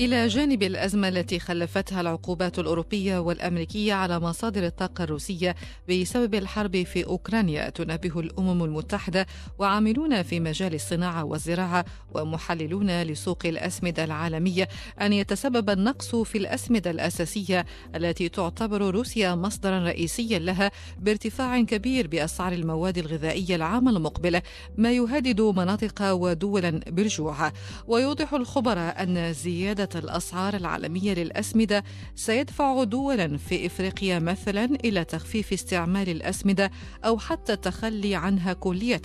إلى جانب الأزمة التي خلفتها العقوبات الأوروبية والأمريكية على مصادر الطاقة الروسية بسبب الحرب في أوكرانيا تنبه الأمم المتحدة وعاملون في مجال الصناعة والزراعة ومحللون لسوق الأسمدة العالمية أن يتسبب النقص في الأسمدة الأساسية التي تعتبر روسيا مصدرا رئيسيا لها بارتفاع كبير بأسعار المواد الغذائية العام المقبل ما يهدد مناطق ودولا بالجوع ويوضح الخبراء أن زيادة الأسعار العالمية للأسمدة سيدفع دول في إفريقيا مثلا إلى تخفيف استعمال الأسمدة أو حتى التخلي عنها كلية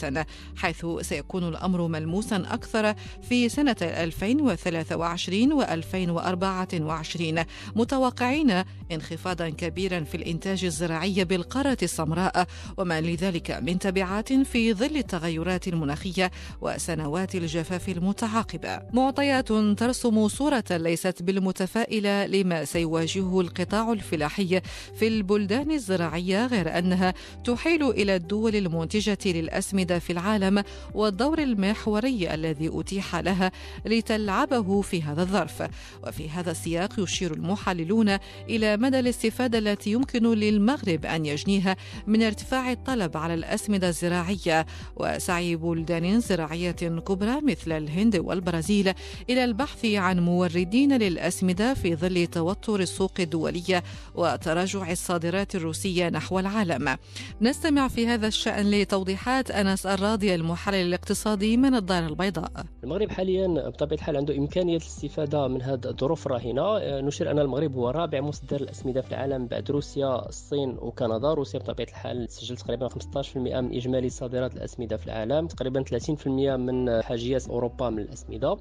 حيث سيكون الأمر ملموسا أكثر في سنة 2023 و 2024 متوقعين انخفاضا كبيرا في الإنتاج الزراعي بالقارة السمراء وما لذلك من تبعات في ظل التغيرات المناخية وسنوات الجفاف المتعاقبة معطيات ترسم صورة ليست بالمتفائلة لما سيواجهه القطاع الفلاحي في البلدان الزراعية غير أنها تحيل إلى الدول المنتجة للأسمدة في العالم والدور المحوري الذي أتيح لها لتلعبه في هذا الظرف وفي هذا السياق يشير المحللون إلى مدى الاستفادة التي يمكن للمغرب أن يجنيها من ارتفاع الطلب على الأسمدة الزراعية وسعي بلدان زراعية كبرى مثل الهند والبرازيل إلى البحث عن موردين للأسمدة في ظل توتر السوق الدولية وتراجع الصادرات الروسية نحو العالم نستمع في هذا الشأن لتوضيحات أنس الراضي المحلل الاقتصادي من الدار البيضاء المغرب حاليا بطبيعة الحال عنده إمكانية الاستفادة من هذه الظروف الراهنة آه، نشير أن المغرب هو رابع مصدر الاسمده في العالم بعد روسيا الصين وكندا روسيا بطبيعه الحال تسجل تقريبا 15% من اجمالي صادرات الاسمده في العالم تقريبا 30% من حاجيات اوروبا من الاسمده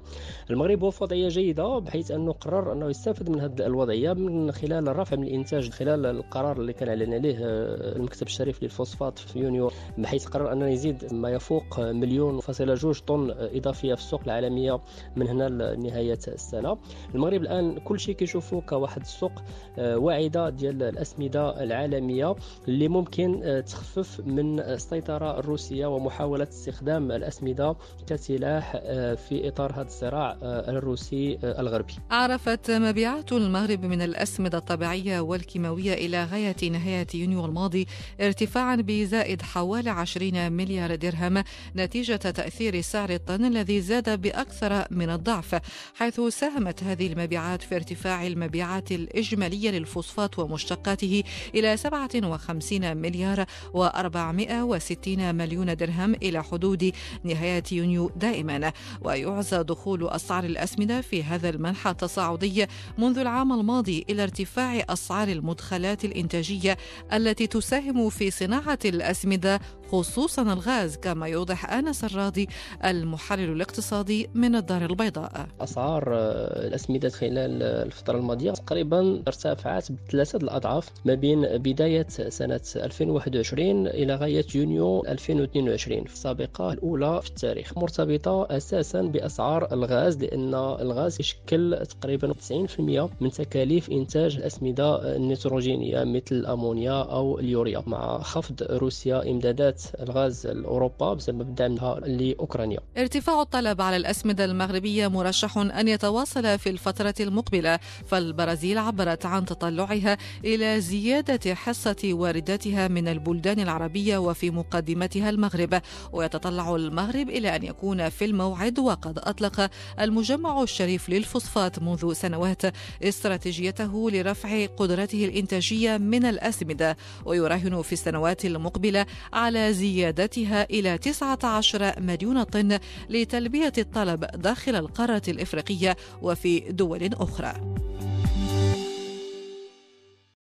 المغرب هو في وضعيه جيده بحيث انه قرر انه يستفد من هذه الوضعيه من خلال الرفع من الانتاج خلال القرار اللي كان اعلن عليه آه، المكتب الشريف للفوسفات في يونيو بحيث قرر انه يزيد ما يفوق مليون فاصلة جوج طن اضافيه في السوق العالميه من هنا لنهايه السنه المغرب الان كل شيء كيشوفه كواحد السوق آه، واعده ديال الاسمده العالميه اللي ممكن آه، تخفف من السيطره الروسيه ومحاوله استخدام الاسمده كسلاح آه، في اطار هذا الصراع آه، الروسي الغربي. عرفت مبيعات المغرب من الاسمده الطبيعيه والكيماويه الى غايه نهايه يونيو الماضي ارتفاعا بزائد حوالي 20 مليار درهم نتيجه تاثير سعر الطن الذي زاد باكثر من الضعف حيث ساهمت هذه المبيعات في ارتفاع المبيعات الاجماليه للفرق الفوسفات ومشتقاته إلى 57 مليار و460 مليون درهم إلى حدود نهاية يونيو دائما ويعزى دخول أسعار الأسمدة في هذا المنحى التصاعدي منذ العام الماضي إلى ارتفاع أسعار المدخلات الإنتاجية التي تساهم في صناعة الأسمدة خصوصا الغاز كما يوضح أنس الراضي المحلل الاقتصادي من الدار البيضاء أسعار آه، الأسمدة خلال الفترة الماضية تقريبا ارتفعت بثلاثة الأضعاف ما بين بداية سنة 2021 إلى غاية يونيو 2022 في السابقة الأولى في التاريخ مرتبطة أساسا بأسعار الغاز لأن الغاز يشكل تقريبا 90% من تكاليف إنتاج الأسمدة النيتروجينية مثل الأمونيا أو اليوريا مع خفض روسيا إمدادات الغاز لأوروبا بسبب دعمها لأوكرانيا ارتفاع الطلب على الأسمدة المغربية مرشح أن يتواصل في الفترة المقبلة فالبرازيل عبرت عن تطلعها إلى زيادة حصة وارداتها من البلدان العربية وفي مقدمتها المغرب ويتطلع المغرب إلى أن يكون في الموعد وقد أطلق المجمع الشريف للفوسفات منذ سنوات استراتيجيته لرفع قدرته الإنتاجية من الأسمدة ويراهن في السنوات المقبلة على زيادتها إلى 19 مليون طن لتلبية الطلب داخل القارة الإفريقية وفي دول أخرى.